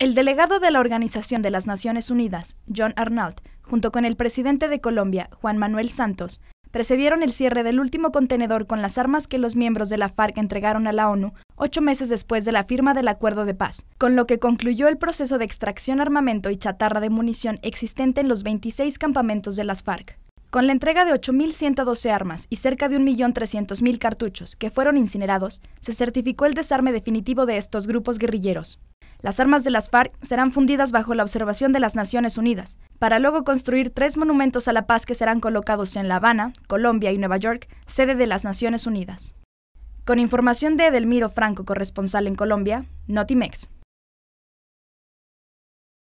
El delegado de la Organización de las Naciones Unidas, John Arnold, junto con el presidente de Colombia, Juan Manuel Santos, precedieron el cierre del último contenedor con las armas que los miembros de la FARC entregaron a la ONU ocho meses después de la firma del acuerdo de paz, con lo que concluyó el proceso de extracción armamento y chatarra de munición existente en los 26 campamentos de las FARC. Con la entrega de 8.112 armas y cerca de 1.300.000 cartuchos que fueron incinerados, se certificó el desarme definitivo de estos grupos guerrilleros. Las armas de las FARC serán fundidas bajo la observación de las Naciones Unidas, para luego construir tres monumentos a la paz que serán colocados en La Habana, Colombia y Nueva York, sede de las Naciones Unidas. Con información de Edelmiro Franco, corresponsal en Colombia, Notimex.